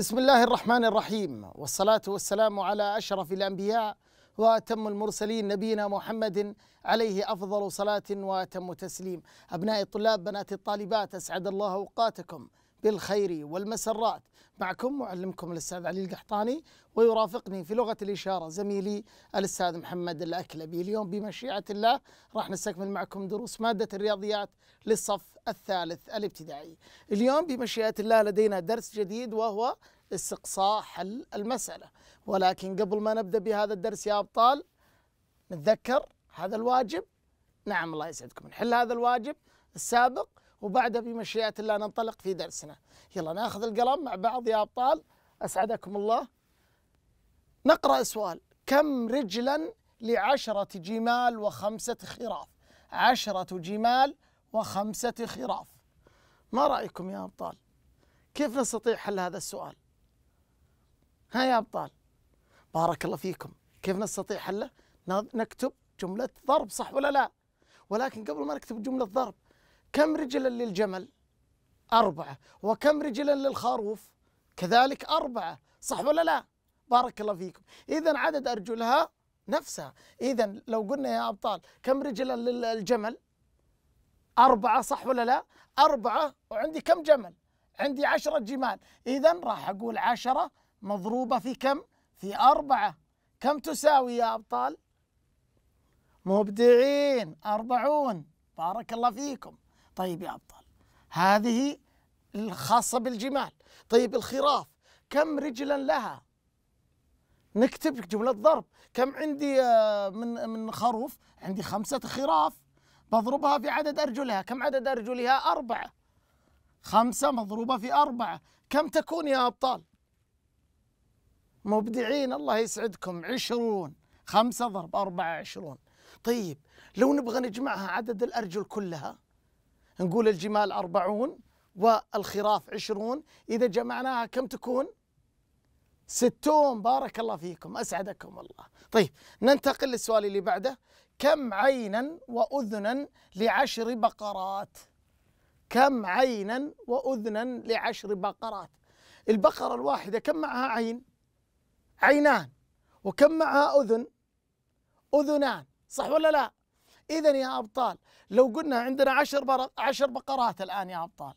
بسم الله الرحمن الرحيم والصلاة والسلام على أشرف الأنبياء وأتم المرسلين نبينا محمد عليه أفضل صلاة وأتم تسليم أبنائي الطلاب بنات الطالبات أسعد الله أوقاتكم بالخير والمسرات معكم معلمكم الأستاذ علي القحطاني ويرافقني في لغة الإشارة زميلي الأستاذ محمد الأكلبي اليوم بمشيئة الله راح نستكمل معكم دروس مادة الرياضيات للصف الثالث الابتدائي اليوم بمشيئة الله لدينا درس جديد وهو استقصاء حل المسألة ولكن قبل ما نبدأ بهذا الدرس يا أبطال نتذكر هذا الواجب نعم الله يسعدكم نحل هذا الواجب السابق وبعدها بمشيئة الله ننطلق في درسنا يلا ناخذ القلم مع بعض يا أبطال أسعدكم الله نقرأ سؤال كم رجلا لعشرة جمال وخمسة خراف عشرة جمال وخمسة خراف ما رأيكم يا أبطال كيف نستطيع حل هذا السؤال ها يا أبطال بارك الله فيكم كيف نستطيع حله نكتب جملة ضرب صح ولا لا ولكن قبل ما نكتب جملة ضرب كم رجلا للجمل أربعة وكم رجلا للخروف كذلك أربعة صح ولا لا بارك الله فيكم إذا عدد أرجلها نفسها إذا لو قلنا يا أبطال كم رجلا للجمل أربعة صح ولا لا أربعة وعندي كم جمل عندي عشرة جمال إذا راح أقول عشرة مضروبة في كم في أربعة كم تساوي يا أبطال مبدعين أربعون بارك الله فيكم طيب يا أبطال هذه الخاصة بالجمال طيب الخراف كم رجلا لها نكتب جملة ضرب كم عندي آه، من من خروف عندي خمسة خراف بضربها في عدد أرجلها كم عدد أرجلها أربعة خمسة مضروبة في أربعة كم تكون يا أبطال مبدعين الله يسعدكم عشرون خمسة ضرب أربعة عشرون طيب لو نبغى نجمعها عدد الأرجل كلها نقول الجمال أربعون والخراف عشرون إذا جمعناها كم تكون؟ ستون بارك الله فيكم أسعدكم الله طيب ننتقل للسؤال اللي بعده كم عينا وأذنا لعشر بقرات كم عينا وأذنا لعشر بقرات البقرة الواحدة كم معها عين عينان وكم معها أذن أذنان صح ولا لا إذا يا أبطال لو قلنا عندنا عشر, عشر بقرات الآن يا أبطال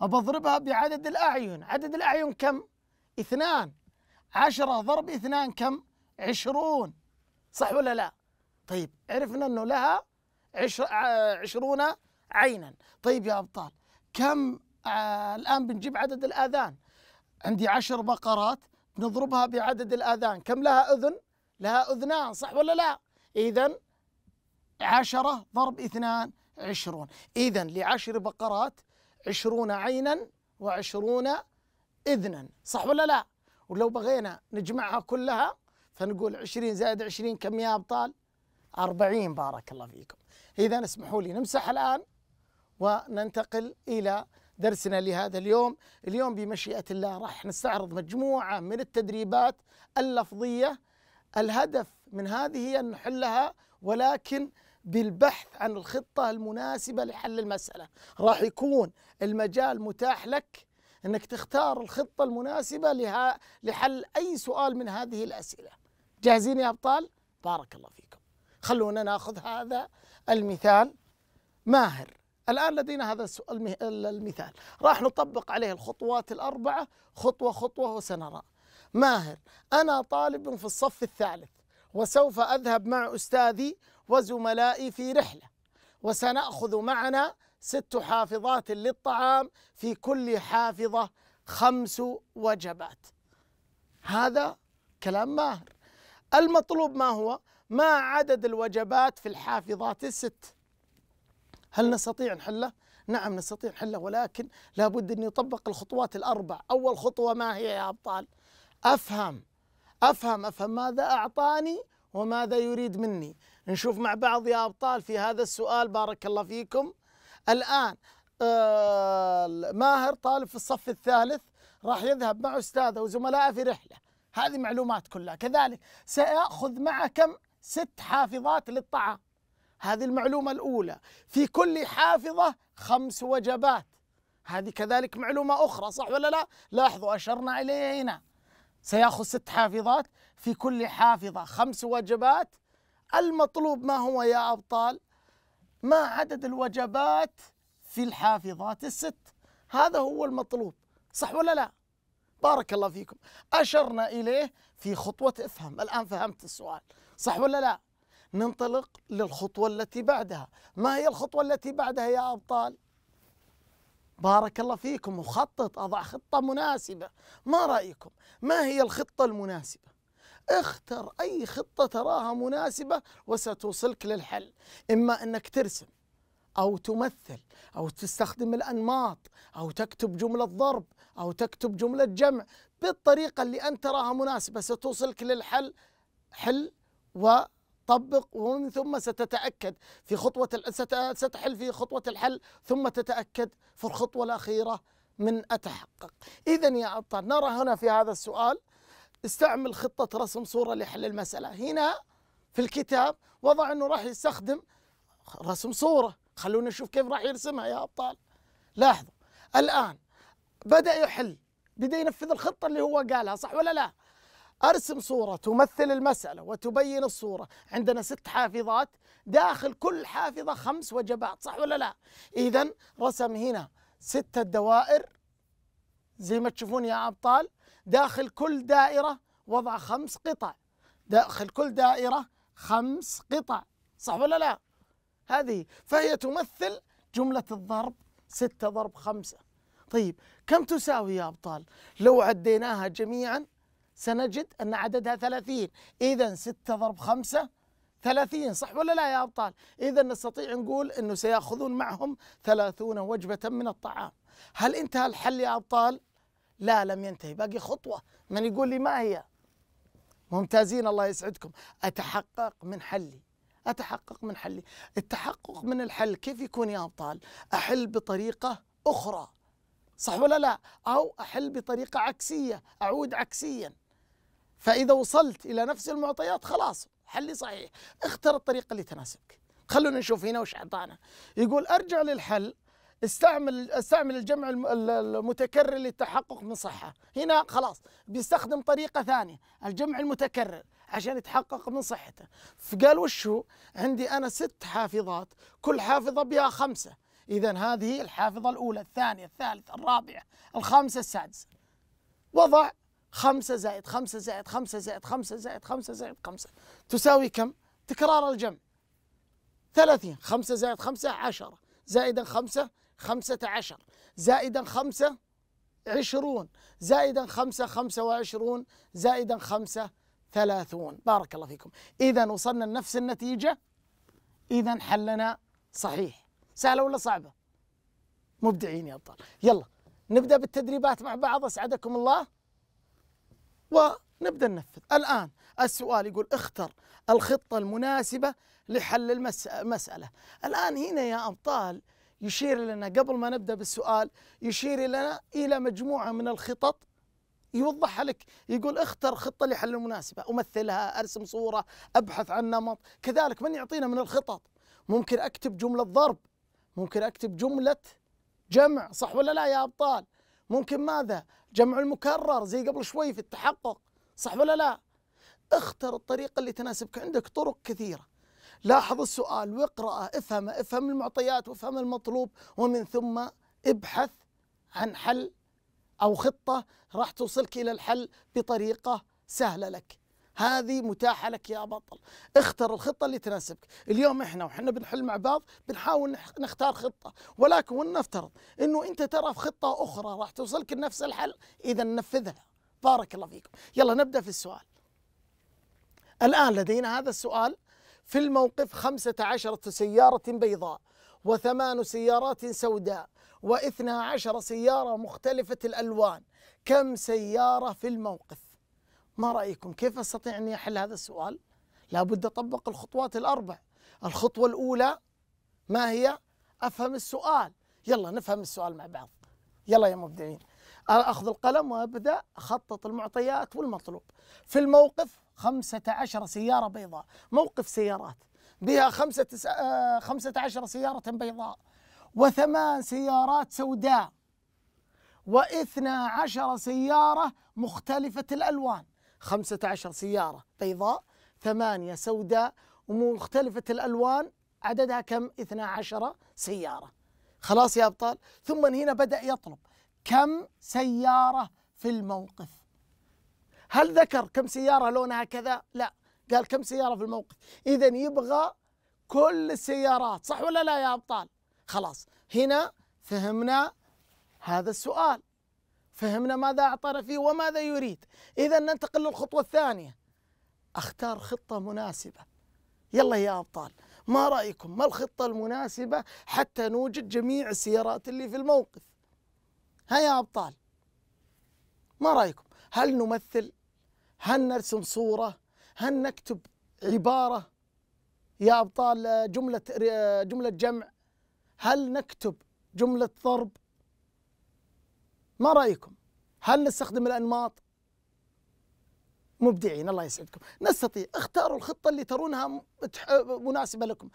بضربها بعدد الأعين عدد الأعين كم؟ اثنان عشرة ضرب اثنان كم؟ عشرون صح ولا لا؟ طيب عرفنا أنه لها عشر آه، عشرون عينا طيب يا أبطال كم آه، الآن بنجيب عدد الآذان عندي عشر بقرات نضربها بعدد الآذان كم لها أذن؟ لها أذنان صح ولا لا؟ إذا عشرة ضرب اثنان عشرون إذا لعشر بقرات عشرون عينا وعشرون إذنا صح ولا لا ولو بغينا نجمعها كلها فنقول عشرين زائد عشرين كم يا أبطال أربعين بارك الله فيكم إذا اسمحوا لي نمسح الآن وننتقل إلى درسنا لهذا اليوم اليوم بمشيئة الله راح نستعرض مجموعة من التدريبات اللفظية الهدف من هذه أن نحلها ولكن بالبحث عن الخطة المناسبة لحل المسألة راح يكون المجال متاح لك أنك تختار الخطة المناسبة لها لحل أي سؤال من هذه الأسئلة جاهزين يا أبطال؟ بارك الله فيكم خلونا ناخذ هذا المثال ماهر الآن لدينا هذا المثال راح نطبق عليه الخطوات الأربعة خطوة خطوة وسنرى ماهر أنا طالب في الصف الثالث وسوف أذهب مع أستاذي وزملائي في رحلة وسنأخذ معنا ست حافظات للطعام في كل حافظة خمس وجبات هذا كلام ماهر المطلوب ما هو ما عدد الوجبات في الحافظات الست هل نستطيع نحله نعم نستطيع نحله ولكن لابد أن يطبق الخطوات الأربع أول خطوة ما هي يا أبطال أفهم أفهم أفهم ماذا أعطاني وماذا يريد مني نشوف مع بعض يا أبطال في هذا السؤال بارك الله فيكم الآن آه، ماهر طالب في الصف الثالث راح يذهب مع أستاذه وزملائه في رحلة هذه معلومات كلها كذلك سيأخذ معه كم ست حافظات للطعام هذه المعلومة الأولى في كل حافظة خمس وجبات هذه كذلك معلومة أخرى صح ولا لا؟ لاحظوا أشرنا إليها هنا سيأخذ ست حافظات في كل حافظة خمس وجبات المطلوب ما هو يا أبطال ما عدد الوجبات في الحافظات الست هذا هو المطلوب صح ولا لا بارك الله فيكم أشرنا إليه في خطوة افهم الآن فهمت السؤال صح ولا لا ننطلق للخطوة التي بعدها ما هي الخطوة التي بعدها يا أبطال بارك الله فيكم وخطط أضع خطة مناسبة ما رأيكم ما هي الخطة المناسبة اختر أي خطة تراها مناسبة وستوصلك للحل إما أنك ترسم أو تمثل أو تستخدم الأنماط أو تكتب جملة ضرب أو تكتب جملة جمع بالطريقة اللي أنت تراها مناسبة ستوصلك للحل حل وطبق ومن ثم ستتأكد في خطوة ستحل في خطوة الحل ثم تتأكد في الخطوة الأخيرة من أتحقق إذا يا أبطال نرى هنا في هذا السؤال استعمل خطة رسم صورة لحل المسألة هنا في الكتاب وضع أنه راح يستخدم رسم صورة خلونا نشوف كيف راح يرسمها يا أبطال لاحظوا الآن بدأ يحل بدأ ينفذ الخطة اللي هو قالها صح ولا لا أرسم صورة تمثل المسألة وتبين الصورة عندنا ست حافظات داخل كل حافظة خمس وجبات صح ولا لا إذا رسم هنا ستة دوائر زي ما تشوفون يا أبطال داخل كل دائرة وضع خمس قطع داخل كل دائرة خمس قطع صح ولا لا هذه فهي تمثل جملة الضرب ستة ضرب خمسة طيب كم تساوي يا أبطال لو عديناها جميعا سنجد أن عددها ثلاثين إذا ستة ضرب خمسة ثلاثين صح ولا لا يا أبطال إذا نستطيع نقول أنه سيأخذون معهم ثلاثون وجبة من الطعام هل انتهى الحل يا أبطال لا لم ينتهي باقي خطوة من يقول لي ما هي ممتازين الله يسعدكم أتحقق من حلي أتحقق من حلي التحقق من الحل كيف يكون يا أبطال أحل بطريقة أخرى صح ولا لا أو أحل بطريقة عكسية أعود عكسيا فإذا وصلت إلى نفس المعطيات خلاص حلي صحيح اختر الطريقة اللي تناسبك خلونا نشوف هنا وش أعطانا يقول أرجع للحل استعمل استعمل الجمع المتكرر للتحقق من صحه هنا خلاص بيستخدم طريقه ثانيه الجمع المتكرر عشان يتحقق من صحته فقال وش هو عندي انا ست حافظات كل حافظه بها خمسه اذا هذه الحافظه الاولى الثانيه الثالثه الرابعه الخامسه السادسه وضع خمسة زائد خمسة زائد خمسة زائد خمسة زائد خمسة زائد خمسة تساوي كم؟ تكرار الجمع ثلاثين خمسة زائد خمسة عشرة زائدا خمسة خمسة عشر زائدا خمسة عشرون زائدا خمسة خمسة وعشرون زائدا خمسة ثلاثون بارك الله فيكم إذا وصلنا لنفس النتيجة إذا حلنا صحيح سهلة ولا صعبة مبدعين يا أبطال يلا نبدأ بالتدريبات مع بعض أسعدكم الله ونبدأ ننفذ الآن السؤال يقول اختر الخطة المناسبة لحل المسألة الآن هنا يا أبطال يشير لنا قبل ما نبدا بالسؤال يشير لنا الى مجموعه من الخطط يوضحها لك يقول اختر خطه لحل المناسبه امثلها ارسم صوره ابحث عن نمط كذلك من يعطينا من الخطط ممكن اكتب جمله ضرب ممكن اكتب جمله جمع صح ولا لا يا ابطال ممكن ماذا جمع المكرر زي قبل شوي في التحقق صح ولا لا اختر الطريقه اللي تناسبك عندك طرق كثيره لاحظ السؤال واقرأه افهمه افهم المعطيات وافهم المطلوب ومن ثم ابحث عن حل أو خطة راح توصلك إلى الحل بطريقة سهلة لك هذه متاحة لك يا بطل اختر الخطة اللي تناسبك اليوم احنا وحنا بنحل مع بعض بنحاول نختار خطة ولكن ولنفترض انه انت ترى في خطة اخرى راح توصلك لنفس الحل اذا نفذها بارك الله فيكم يلا نبدأ في السؤال الآن لدينا هذا السؤال في الموقف خمسة عشرة سيارة بيضاء وثمان سيارات سوداء واثنا عشر سيارة مختلفة الألوان كم سيارة في الموقف ما رأيكم كيف أستطيع أني أحل هذا السؤال لابد أطبق الخطوات الأربع الخطوة الأولى ما هي أفهم السؤال يلا نفهم السؤال مع بعض يلا يا مبدعين أخذ القلم وأبدأ أخطط المعطيات والمطلوب في الموقف 15 سيارة بيضاء موقف سيارات بها خمسة تس... آه، خمسة 15 سيارة بيضاء وثمان سيارات سوداء واثنا عشر سيارة مختلفة الألوان خمسة عشر سيارة بيضاء ثمانية سوداء ومختلفة الألوان عددها كم اثنا عشر سيارة خلاص يا أبطال ثم هنا بدأ يطلب كم سيارة في الموقف هل ذكر كم سيارة لونها كذا؟ لا قال كم سيارة في الموقف إذا يبغى كل السيارات صح ولا لا يا أبطال خلاص هنا فهمنا هذا السؤال فهمنا ماذا أعطانا فيه وماذا يريد إذا ننتقل للخطوة الثانية أختار خطة مناسبة يلا يا أبطال ما رأيكم ما الخطة المناسبة حتى نوجد جميع السيارات اللي في الموقف ها يا أبطال ما رأيكم هل نمثل هل نرسم صورة هل نكتب عبارة يا أبطال جملة جملة جمع هل نكتب جملة ضرب ما رأيكم هل نستخدم الأنماط مبدعين الله يسعدكم نستطيع اختاروا الخطة اللي ترونها مناسبة لكم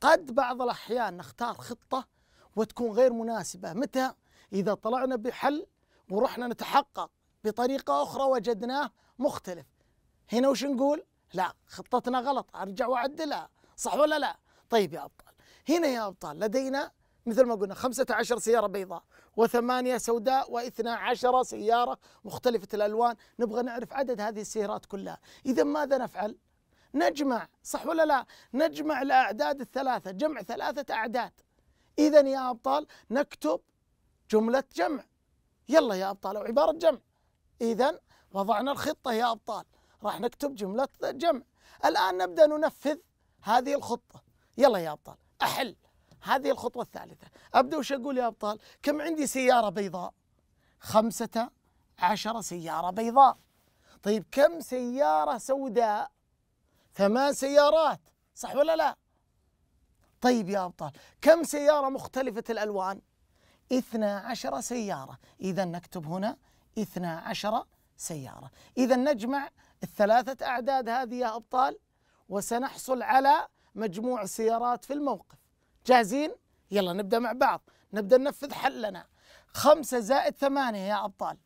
قد بعض الأحيان نختار خطة وتكون غير مناسبة متى إذا طلعنا بحل ورحنا نتحقق بطريقة أخرى وجدناه مختلف هنا وش نقول لا خطتنا غلط ارجع واعدلها صح ولا لا طيب يا ابطال هنا يا ابطال لدينا مثل ما قلنا 15 سيارة بيضاء وثمانية سوداء واثنى عشر سيارة مختلفة الألوان نبغى نعرف عدد هذه السيارات كلها إذا ماذا نفعل؟ نجمع صح ولا لا؟ نجمع الأعداد الثلاثة جمع ثلاثة أعداد إذا يا أبطال نكتب جملة جمع يلا يا أبطال أو عبارة جمع إذا وضعنا الخطة يا أبطال راح نكتب جملة جمع الآن نبدأ ننفذ هذه الخطة يلا يا أبطال أحل هذه الخطوة الثالثة أبدأ وش أقول يا أبطال كم عندي سيارة بيضاء خمسة عشر سيارة بيضاء طيب كم سيارة سوداء ثمان سيارات صح ولا لا طيب يا أبطال كم سيارة مختلفة الألوان اثنا عشر سيارة إذا نكتب هنا اثنا عشر سيارة إذا نجمع الثلاثة أعداد هذه يا أبطال وسنحصل على مجموع سيارات في الموقف جاهزين؟ يلا نبدأ مع بعض نبدأ ننفذ حلنا خمسة زائد ثمانية يا أبطال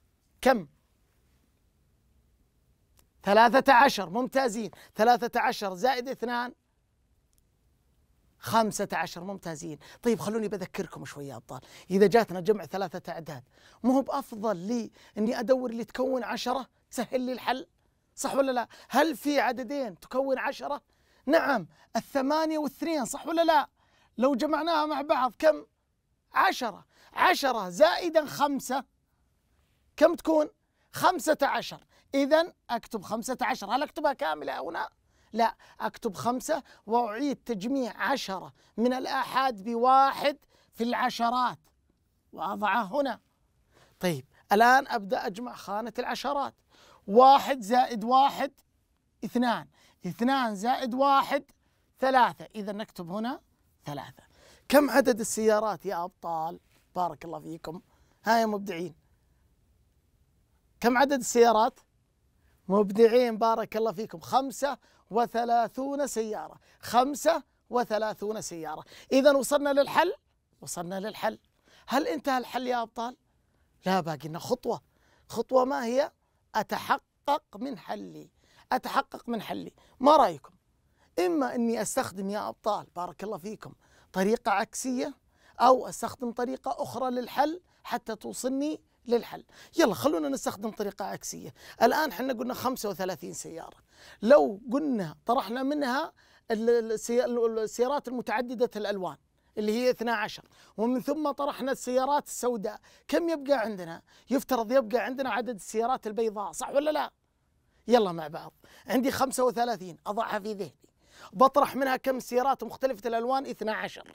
كم؟ ثلاثة عشر ممتازين ثلاثة عشر زائد اثنان خمسة عشر ممتازين طيب خلوني بذكركم شوية أبطال إذا جاتنا جمع ثلاثة أعداد مو بأفضل لي أني أدور اللي تكون عشرة سهل لي الحل صح ولا لا هل في عددين تكون عشرة نعم الثمانية والاثنين صح ولا لا لو جمعناها مع بعض كم عشرة عشرة زائدا خمسة كم تكون خمسة عشر إذا أكتب خمسة عشر هل أكتبها كاملة أو لا لا أكتب خمسة وأعيد تجميع عشرة من الآحاد بواحد في العشرات وأضعه هنا طيب الآن أبدأ أجمع خانة العشرات واحد زائد واحد اثنان اثنان زائد واحد ثلاثة إذا نكتب هنا ثلاثة كم عدد السيارات يا أبطال بارك الله فيكم ها يا مبدعين كم عدد السيارات مبدعين بارك الله فيكم خمسة وثلاثون سيارة خمسة وثلاثون سيارة إذا وصلنا للحل وصلنا للحل هل انتهى الحل يا أبطال؟ لا باقي لنا خطوة خطوة ما هي؟ أتحقق من حلي أتحقق من حلي ما رأيكم؟ إما أني أستخدم يا أبطال بارك الله فيكم طريقة عكسية أو أستخدم طريقة أخرى للحل حتى توصلني للحل يلا خلونا نستخدم طريقة عكسية الآن حنا قلنا 35 سيارة لو قلنا طرحنا منها السيارات المتعددة الألوان اللي هي 12 ومن ثم طرحنا السيارات السوداء كم يبقى عندنا يفترض يبقى عندنا عدد السيارات البيضاء صح ولا لا يلا مع بعض عندي 35 أضعها في ذهني بطرح منها كم سيارات مختلفة الألوان 12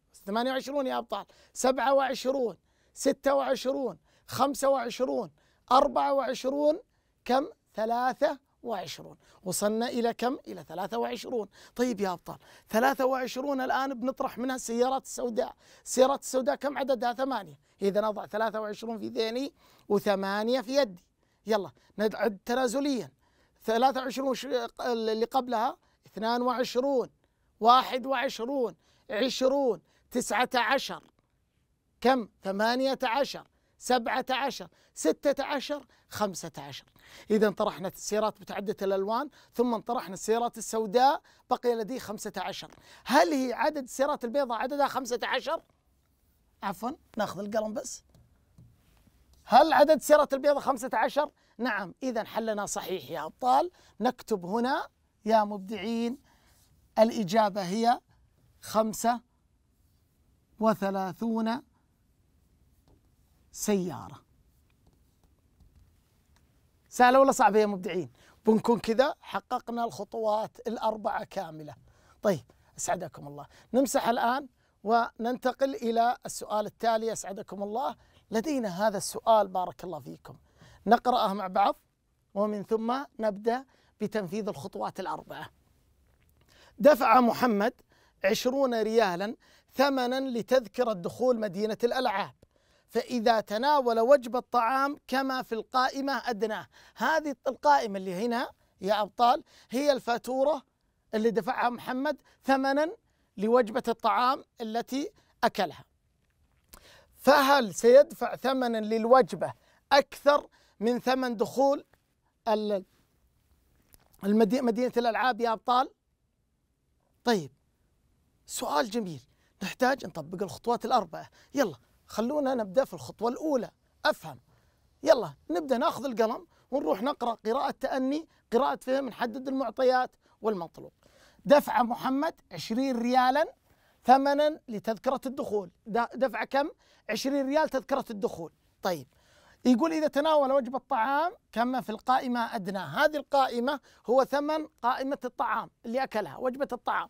28 يا أبطال 27 26 25 24 كم 23 وصلنا إلى كم إلى 23 طيب يا أبطال 23 الآن بنطرح منها السيارات السوداء السيارات السوداء كم عددها 8 إذا أضع 23 في ذهني و8 في يدي يلا نعد تنازليا 23 اللي قبلها 22 21 20 تسعة عشر كم ثمانية عشر سبعة عشر ستة عشر خمسة عشر إذا طرحنا السيارات متعددة الألوان ثم طرحنا السيارات السوداء بقي لدي خمسة عشر هل هي عدد السيارات البيضاء عددها خمسة عشر عفوا ناخذ القلم بس هل عدد السيارات البيضاء خمسة عشر نعم إذا حلنا صحيح يا أبطال نكتب هنا يا مبدعين الإجابة هي خمسة وثلاثون سيارة سهلة ولا صعبة يا مبدعين بنكون كذا حققنا الخطوات الأربعة كاملة طيب أسعدكم الله نمسح الآن وننتقل إلى السؤال التالي أسعدكم الله لدينا هذا السؤال بارك الله فيكم نقرأه مع بعض ومن ثم نبدأ بتنفيذ الخطوات الأربعة دفع محمد عشرون ريالا ثمنا لتذكرة دخول مدينة الألعاب فإذا تناول وجبة طعام كما في القائمة أدناه هذه القائمة اللي هنا يا أبطال هي الفاتورة اللي دفعها محمد ثمنا لوجبة الطعام التي أكلها فهل سيدفع ثمنا للوجبة أكثر من ثمن دخول مدينة الألعاب يا أبطال طيب سؤال جميل نحتاج نطبق الخطوات الأربعة يلا خلونا نبدأ في الخطوة الأولى أفهم يلا نبدأ ناخذ القلم ونروح نقرأ قراءة تأني قراءة فهم نحدد المعطيات والمطلوب دفع محمد 20 ريالا ثمنا لتذكرة الدخول دفع كم؟ 20 ريال تذكرة الدخول طيب يقول إذا تناول وجبة طعام كما في القائمة أدنى هذه القائمة هو ثمن قائمة الطعام اللي أكلها وجبة الطعام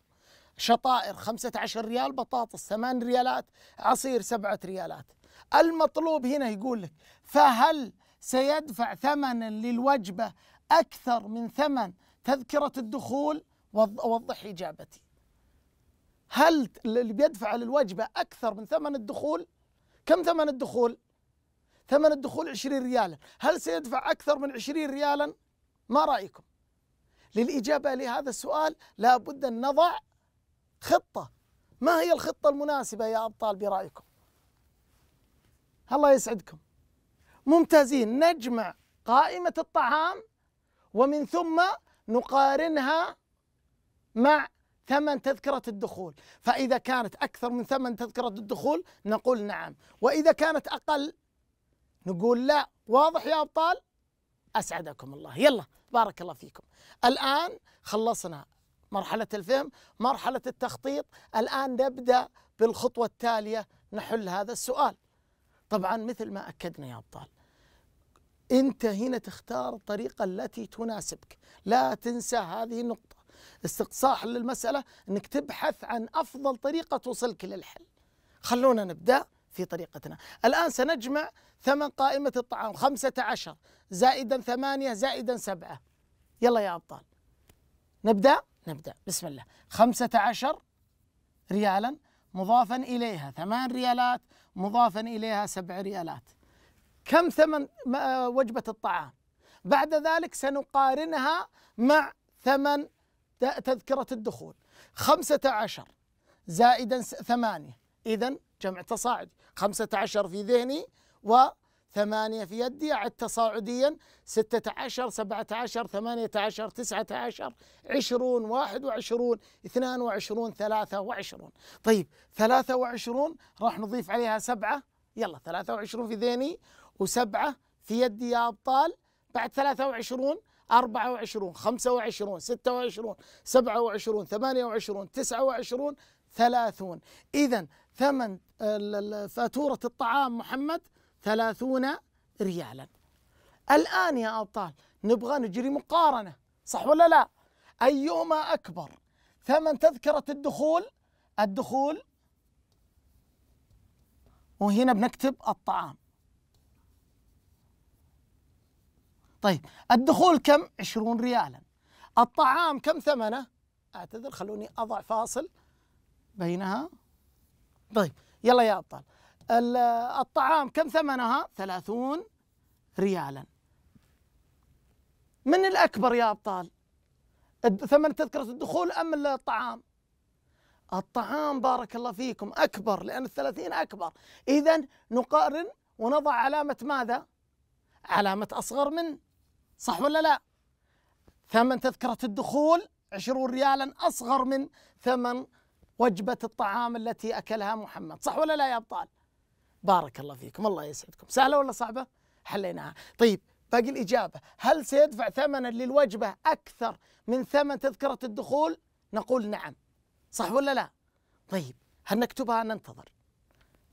شطائر 15 ريال بطاطس 8 ريالات عصير 7 ريالات المطلوب هنا يقول لك فهل سيدفع ثمنا للوجبة أكثر من ثمن تذكرة الدخول وضح إجابتي هل اللي بيدفع للوجبة أكثر من ثمن الدخول كم ثمن الدخول ثمن الدخول 20 ريالا هل سيدفع أكثر من 20 ريالا ما رأيكم للإجابة لهذا السؤال لابد أن نضع خطة ما هي الخطة المناسبة يا أبطال برأيكم الله يسعدكم ممتازين نجمع قائمة الطعام ومن ثم نقارنها مع ثمن تذكرة الدخول فإذا كانت أكثر من ثمن تذكرة الدخول نقول نعم وإذا كانت أقل نقول لا واضح يا أبطال أسعدكم الله يلا بارك الله فيكم الآن خلصنا مرحلة الفهم مرحلة التخطيط الآن نبدأ بالخطوة التالية نحل هذا السؤال طبعا مثل ما أكدنا يا أبطال أنت هنا تختار الطريقة التي تناسبك لا تنسى هذه النقطة استقصاح للمسألة أنك تبحث عن أفضل طريقة توصلك للحل خلونا نبدأ في طريقتنا الآن سنجمع ثمن قائمة الطعام خمسة عشر زائدا ثمانية زائدا سبعة يلا يا أبطال نبدأ نبدأ بسم الله خمسة عشر ريالا مضافا إليها ثمان ريالات مضافا إليها سبع ريالات كم ثمن آه، وجبة الطعام بعد ذلك سنقارنها مع ثمن تذكرة الدخول خمسة عشر زائدا ثمانية إذا جمع تصاعدي خمسة عشر في ذهني و ثمانية في يدي أعد تصاعديا ستة عشر سبعة عشر ثمانية عشر تسعة عشر عشرون واحد وعشرون اثنان وعشرون ثلاثة وعشرون طيب ثلاثة وعشرون راح نضيف عليها سبعة يلا ثلاثة وعشرون في ذيني وسبعة في يدي يا أبطال بعد ثلاثة وعشرون أربعة وعشرون خمسة وعشرون ستة وعشرون سبعة وعشرون ثمانية وعشرون تسعة وعشرون ثلاثون إذا ثمن آه، فاتورة الطعام محمد ثلاثون ريالا الآن يا أبطال نبغى نجري مقارنة صح ولا لا أيهما أكبر ثمن تذكرة الدخول الدخول وهنا بنكتب الطعام طيب الدخول كم عشرون ريالا الطعام كم ثمنه أعتذر خلوني أضع فاصل بينها طيب يلا يا أبطال الطعام كم ثمنها؟ ثلاثون ريالا من الأكبر يا أبطال؟ ثمن تذكرة الدخول أم الطعام؟ الطعام بارك الله فيكم أكبر لأن الثلاثين أكبر إذا نقارن ونضع علامة ماذا؟ علامة أصغر من صح ولا لا؟ ثمن تذكرة الدخول عشرون ريالا أصغر من ثمن وجبة الطعام التي أكلها محمد صح ولا لا يا أبطال؟ بارك الله فيكم الله يسعدكم سهلة ولا صعبة؟ حليناها طيب باقي الإجابة هل سيدفع ثمنا للوجبة أكثر من ثمن تذكرة الدخول؟ نقول نعم صح ولا لا؟ طيب هل نكتبها ننتظر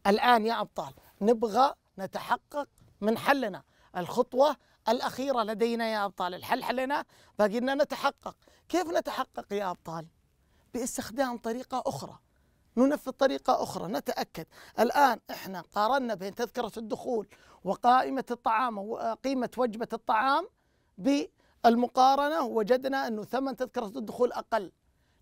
الآن يا أبطال نبغى نتحقق من حلنا الخطوة الأخيرة لدينا يا أبطال الحل حلنا باقي لنا نتحقق كيف نتحقق يا أبطال؟ باستخدام طريقة أخرى ننفذ طريقة أخرى نتأكد الآن إحنا قارنا بين تذكرة الدخول وقائمة الطعام وقيمة وجبة الطعام بالمقارنة وجدنا أنه ثمن تذكرة الدخول أقل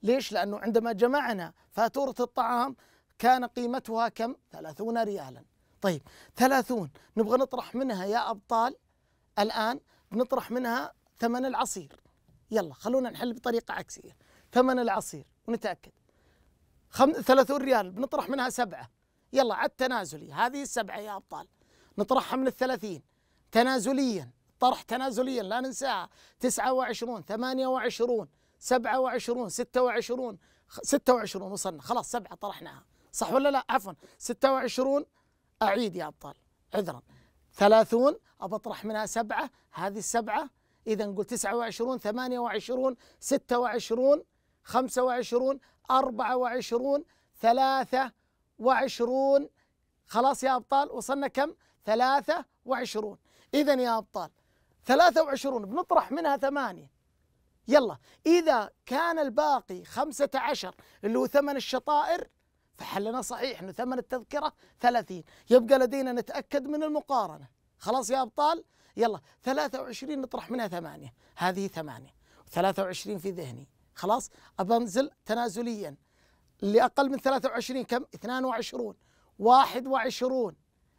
ليش؟ لأنه عندما جمعنا فاتورة الطعام كان قيمتها كم؟ 30 ريالا طيب 30 نبغى نطرح منها يا أبطال الآن نطرح منها ثمن العصير يلا خلونا نحل بطريقة عكسية ثمن العصير ونتأكد خم... 30 ريال بنطرح منها سبعه يلا عد تنازلي هذه السبعه يا ابطال نطرحها من الثلاثين تنازليا طرح تنازليا لا ننساها 29 28 27 26 26 وصلنا خلاص سبعه طرحناها صح ولا لا عفوا 26 اعيد يا ابطال عذرا 30 أطرح منها سبعه هذه السبعه اذا نقول 29 28 26 25 أربعة وعشرون ثلاثة وعشرون خلاص يا أبطال وصلنا كم ثلاثة وعشرون إذا يا أبطال ثلاثة وعشرون بنطرح منها ثمانية يلا إذا كان الباقي خمسة عشر اللي هو ثمن الشطائر فحلنا صحيح أنه ثمن التذكرة ثلاثين يبقى لدينا نتأكد من المقارنة خلاص يا أبطال يلا ثلاثة وعشرين نطرح منها ثمانية هذه ثمانية ثلاثة وعشرين في ذهني خلاص أبنزل تنازليا اللي أقل من 23 كم 22 21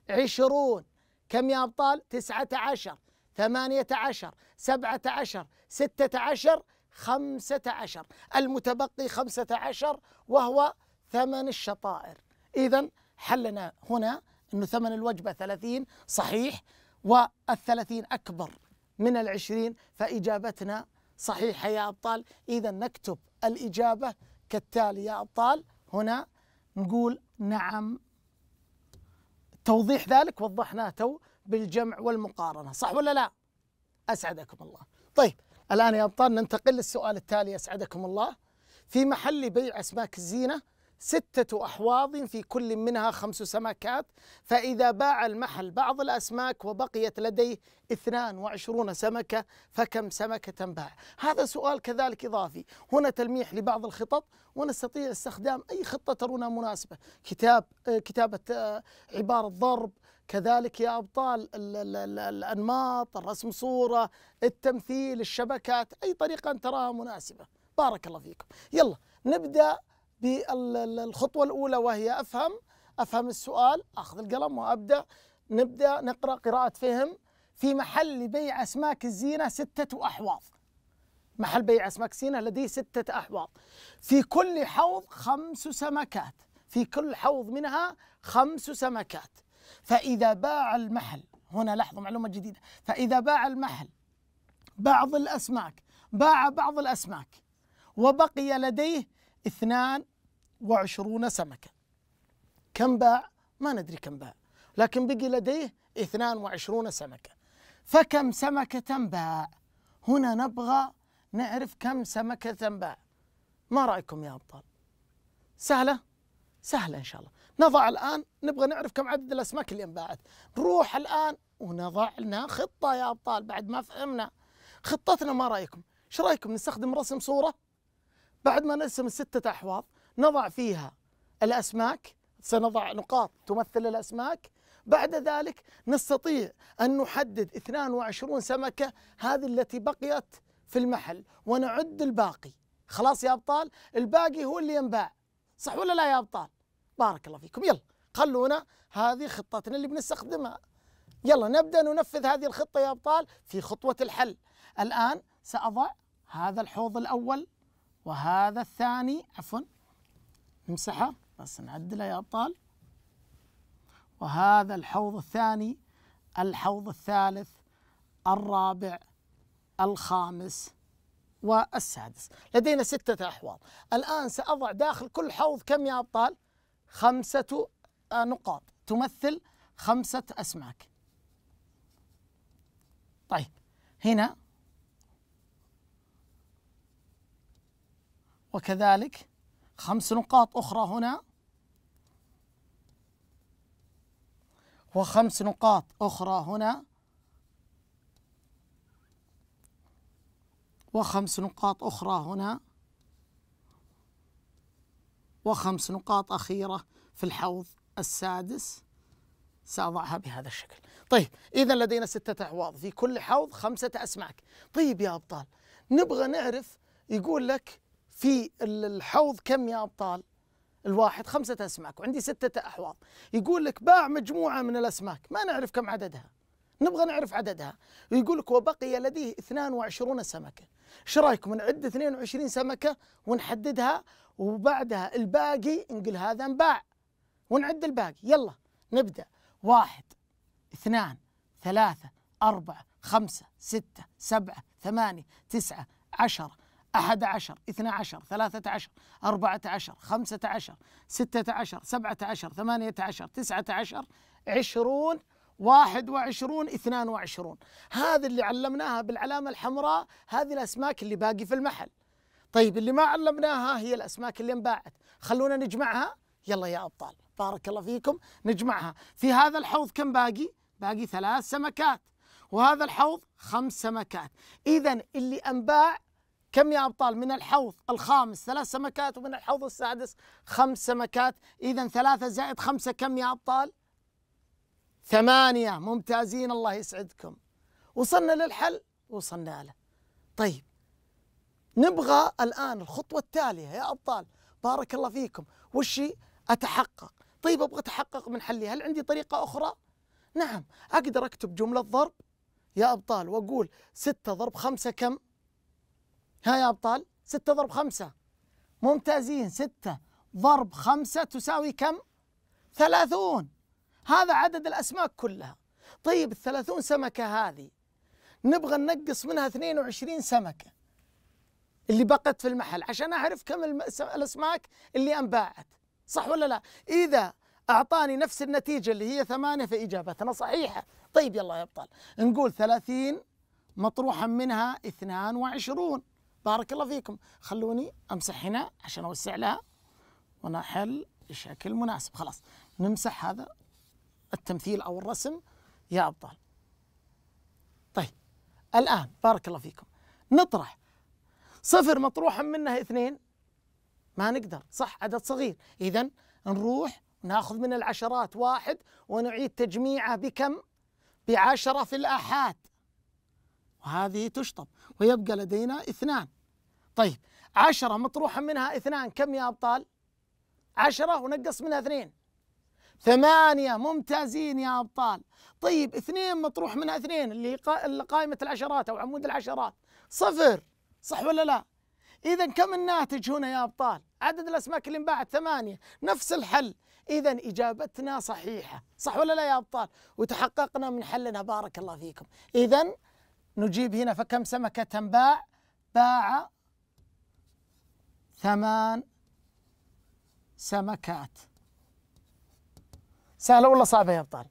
20 كم يا أبطال 19 18 17 16 15 المتبقي 15 وهو ثمن الشطائر إذا حلنا هنا أنه ثمن الوجبة 30 صحيح والثلاثين أكبر من العشرين فإجابتنا صحيحة يا أبطال إذا نكتب الإجابة كالتالي يا أبطال هنا نقول نعم توضيح ذلك وضحناه تو بالجمع والمقارنة صح ولا لا أسعدكم الله طيب الآن يا أبطال ننتقل للسؤال التالي أسعدكم الله في محل بيع أسماك الزينة ستة أحواض في كل منها خمس سمكات فإذا باع المحل بعض الأسماك وبقيت لديه 22 سمكة فكم سمكة تنباع هذا سؤال كذلك إضافي هنا تلميح لبعض الخطط ونستطيع استخدام أي خطة ترونها مناسبة كتاب آه، كتابة آه، عبارة ضرب كذلك يا أبطال الأنماط الرسم صورة التمثيل الشبكات أي طريقة أن تراها مناسبة بارك الله فيكم يلا نبدأ بالخطوه الاولى وهي افهم افهم السؤال اخذ القلم وابدا نبدا نقرا قراءه فهم في محل بيع اسماك الزينه سته احواض محل بيع اسماك الزينه لديه سته احواض في كل حوض خمس سمكات في كل حوض منها خمس سمكات فاذا باع المحل هنا لحظه معلومه جديده فاذا باع المحل بعض الاسماك باع بعض الاسماك وبقي لديه 22 سمكة كم باع؟ ما ندري كم باع لكن بقي لديه 22 سمكة فكم سمكة باع؟ هنا نبغى نعرف كم سمكة باع ما رأيكم يا أبطال؟ سهلة؟ سهلة إن شاء الله نضع الآن نبغى نعرف كم عدد الأسماك اللي انباعت نروح الآن ونضع لنا خطة يا أبطال بعد ما فهمنا خطتنا ما رأيكم؟ ايش رايكم نستخدم رسم صوره بعد ما نرسم الستة أحواض نضع فيها الأسماك سنضع نقاط تمثل الأسماك بعد ذلك نستطيع أن نحدد 22 سمكة هذه التي بقيت في المحل ونعد الباقي خلاص يا أبطال الباقي هو اللي ينباع صح ولا لا يا أبطال بارك الله فيكم يلا خلونا هذه خطتنا اللي بنستخدمها يلا نبدأ ننفذ هذه الخطة يا أبطال في خطوة الحل الآن سأضع هذا الحوض الأول وهذا الثاني عفوا نمسحه بس نعدله يا أبطال وهذا الحوض الثاني الحوض الثالث الرابع الخامس والسادس لدينا ستة أحواض الآن سأضع داخل كل حوض كم يا أبطال؟ خمسة نقاط تمثل خمسة أسماك طيب هنا وكذلك خمس نقاط أخرى هنا وخمس نقاط أخرى هنا وخمس نقاط أخرى هنا وخمس نقاط أخيرة في الحوض السادس سأضعها بهذا الشكل طيب إذا لدينا ستة أحواض في كل حوض خمسة أسماك طيب يا أبطال نبغى نعرف يقول لك في الحوض كم يا أبطال الواحد خمسة أسماك وعندي ستة أحواض يقول لك باع مجموعة من الأسماك ما نعرف كم عددها نبغى نعرف عددها ويقول لك وبقي لديه 22 سمكة ايش رايكم نعد 22 سمكة ونحددها وبعدها الباقي نقول هذا انباع ونعد الباقي يلا نبدأ واحد اثنان ثلاثة أربعة خمسة ستة سبعة ثمانية تسعة عشرة أحد عشر اثنى عشر ثلاثة عشر أربعة عشر خمسة عشر ستة عشر سبعة عشر ثمانية عشر تسعة عشر عشرون واحد وعشرون اثنان وعشرون هذا اللي علمناها بالعلامة الحمراء هذه الأسماك اللي باقي في المحل طيب اللي ما علمناها هي الأسماك اللي انباعت خلونا نجمعها يلا يا أبطال بارك الله فيكم نجمعها في هذا الحوض كم باقي؟ باقي ثلاث سمكات وهذا الحوض خمس سمكات إذا اللي أنباع كم يا أبطال من الحوض الخامس ثلاث سمكات ومن الحوض السادس خمس سمكات إذا ثلاثة زائد خمسة كم يا أبطال ثمانية ممتازين الله يسعدكم وصلنا للحل وصلنا له طيب نبغى الآن الخطوة التالية يا أبطال بارك الله فيكم وش أتحقق طيب أبغى أتحقق من حلي هل عندي طريقة أخرى نعم أقدر أكتب جملة ضرب يا أبطال وأقول ستة ضرب خمسة كم ها يا أبطال ستة ضرب خمسة ممتازين ستة ضرب خمسة تساوي كم؟ ثلاثون هذا عدد الأسماك كلها طيب الثلاثون سمكة هذه نبغى ننقص منها 22 سمكة اللي بقت في المحل عشان أعرف كم الأسماك اللي أنباعت صح ولا لا؟ إذا أعطاني نفس النتيجة اللي هي ثمانية فإجابتنا صحيحة طيب يلا يا أبطال نقول ثلاثين مطروحا منها اثنان وعشرون بارك الله فيكم خلوني امسح هنا عشان اوسع لها ونحل بشكل مناسب خلاص نمسح هذا التمثيل او الرسم يا ابطال طيب الان بارك الله فيكم نطرح صفر مطروح منه اثنين ما نقدر صح عدد صغير اذا نروح ناخذ من العشرات واحد ونعيد تجميعه بكم بعشرة في الآحاد وهذه تشطب ويبقى لدينا اثنان طيب عشرة مطروحة منها اثنان كم يا أبطال عشرة ونقص منها اثنين ثمانية ممتازين يا أبطال طيب اثنين مطروح منها اثنين اللي قائمة العشرات أو عمود العشرات صفر صح ولا لا إذا كم الناتج هنا يا أبطال عدد الأسماك اللي انباعت ثمانية نفس الحل إذا إجابتنا صحيحة صح ولا لا يا أبطال وتحققنا من حلنا بارك الله فيكم إذا نجيب هنا فكم سمكة تنباع باع ثمان سمكات سهلة ولا صعبة يا طارق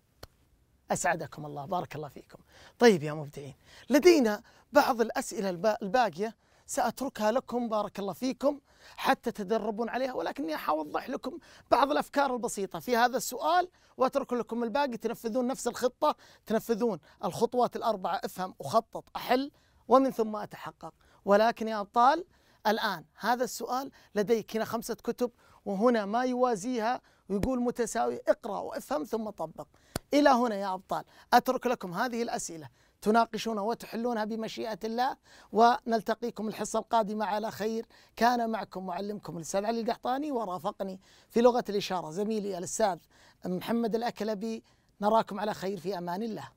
أسعدكم الله بارك الله فيكم طيب يا مبدعين لدينا بعض الأسئلة الباقية سأتركها لكم بارك الله فيكم حتى تدربون عليها ولكني أوضح لكم بعض الأفكار البسيطة في هذا السؤال وأترك لكم الباقي تنفذون نفس الخطة تنفذون الخطوات الأربعة افهم أخطط أحل ومن ثم أتحقق ولكن يا أبطال الآن هذا السؤال لديك هنا خمسة كتب وهنا ما يوازيها ويقول متساوي اقرأ وافهم ثم طبق إلى هنا يا أبطال أترك لكم هذه الأسئلة تناقشون وتحلونها بمشيئة الله ونلتقيكم الحصة القادمة على خير كان معكم معلمكم الأستاذ علي القحطاني ورافقني في لغة الإشارة زميلي الأستاذ محمد الأكلبي نراكم على خير في أمان الله